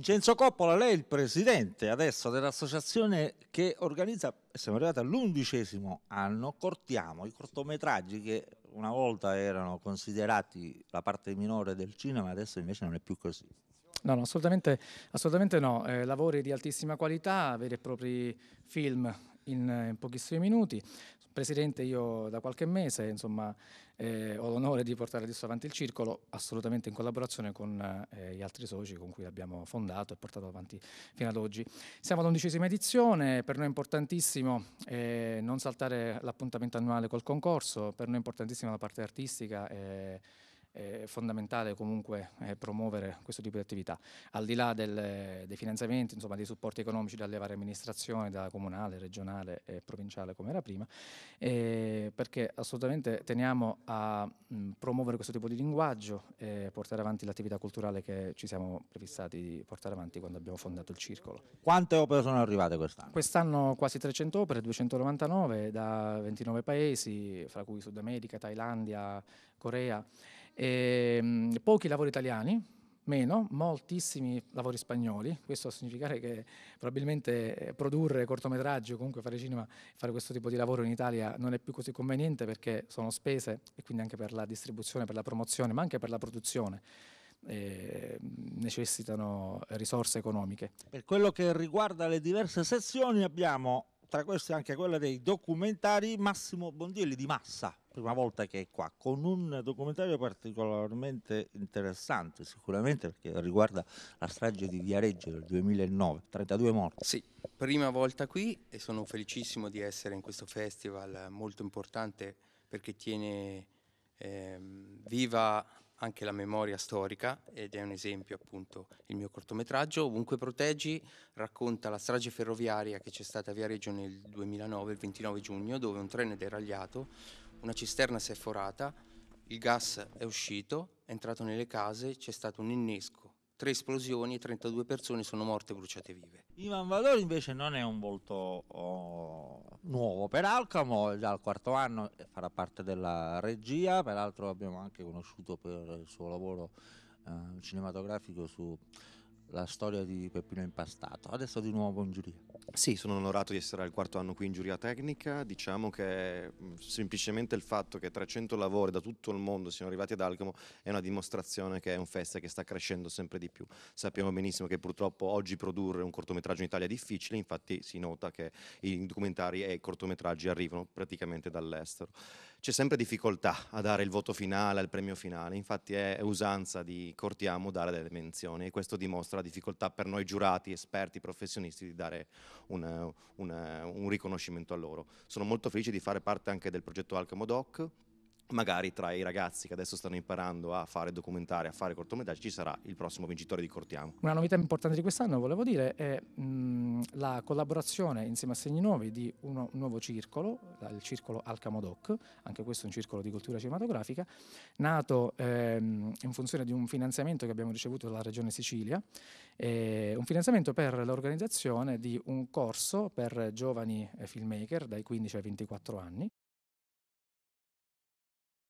Vincenzo Coppola, lei è il presidente adesso dell'associazione che organizza, siamo arrivati all'undicesimo anno, cortiamo i cortometraggi che una volta erano considerati la parte minore del cinema, adesso invece non è più così. No, no assolutamente, assolutamente no, eh, lavori di altissima qualità, veri e propri film in, in eh, pochissimi minuti. Presidente, io da qualche mese insomma, eh, ho l'onore di portare adesso avanti il circolo assolutamente in collaborazione con eh, gli altri soci con cui abbiamo fondato e portato avanti fino ad oggi. Siamo all'undicesima edizione, per noi è importantissimo eh, non saltare l'appuntamento annuale col concorso, per noi è importantissima la parte artistica. Eh, è fondamentale comunque eh, promuovere questo tipo di attività, al di là del, dei finanziamenti, insomma dei supporti economici dalle varie amministrazioni, da comunale, regionale e provinciale come era prima, eh, perché assolutamente teniamo a mh, mm, promuovere questo tipo di linguaggio e portare avanti l'attività culturale che ci siamo prefissati di portare avanti quando abbiamo fondato il circolo. Quante opere sono arrivate quest'anno? Quest'anno quasi 300 opere, 299 da 29 paesi, fra cui Sud America, Thailandia, Corea. E, ehm, pochi lavori italiani, meno, moltissimi lavori spagnoli, questo a significare che probabilmente eh, produrre cortometraggi o comunque fare cinema, fare questo tipo di lavoro in Italia non è più così conveniente perché sono spese e quindi anche per la distribuzione, per la promozione, ma anche per la produzione. Eh, necessitano risorse economiche. Per quello che riguarda le diverse sezioni abbiamo tra queste anche quella dei documentari Massimo Bondielli di Massa, prima volta che è qua, con un documentario particolarmente interessante sicuramente perché riguarda la strage di Viareggio del 2009, 32 morti. Sì, prima volta qui e sono felicissimo di essere in questo festival molto importante perché tiene eh, viva anche la memoria storica ed è un esempio appunto il mio cortometraggio. Ovunque proteggi racconta la strage ferroviaria che c'è stata a Viareggio nel 2009, il 29 giugno, dove un treno è deragliato, una cisterna si è forata, il gas è uscito, è entrato nelle case, c'è stato un innesco tre esplosioni e 32 persone sono morte bruciate vive. Ivan Valori invece non è un volto oh, nuovo per Alcamo, è già al quarto anno eh, farà parte della regia, peraltro l'abbiamo anche conosciuto per il suo lavoro eh, cinematografico su la storia di Peppino Impastato. Adesso di nuovo in giuria. Sì, sono onorato di essere al quarto anno qui in giuria tecnica. Diciamo che mm, semplicemente il fatto che 300 lavori da tutto il mondo siano arrivati ad Alcamo è una dimostrazione che è un festival che sta crescendo sempre di più. Sappiamo benissimo che purtroppo oggi produrre un cortometraggio in Italia è difficile, infatti si nota che i documentari e i cortometraggi arrivano praticamente dall'estero c'è sempre difficoltà a dare il voto finale, al premio finale, infatti è usanza di Cortiamo dare delle menzioni e questo dimostra la difficoltà per noi giurati, esperti, professionisti di dare un, un, un riconoscimento a loro. Sono molto felice di fare parte anche del progetto Alcamo Doc, magari tra i ragazzi che adesso stanno imparando a fare documentari, a fare cortometraggi, ci sarà il prossimo vincitore di Cortiamo. Una novità importante di quest'anno, volevo dire, è mh, la collaborazione insieme a Segni Nuovi di uno, un nuovo circolo, il circolo Alcamodoc, anche questo è un circolo di cultura cinematografica, nato ehm, in funzione di un finanziamento che abbiamo ricevuto dalla Regione Sicilia, eh, un finanziamento per l'organizzazione di un corso per giovani eh, filmmaker dai 15 ai 24 anni,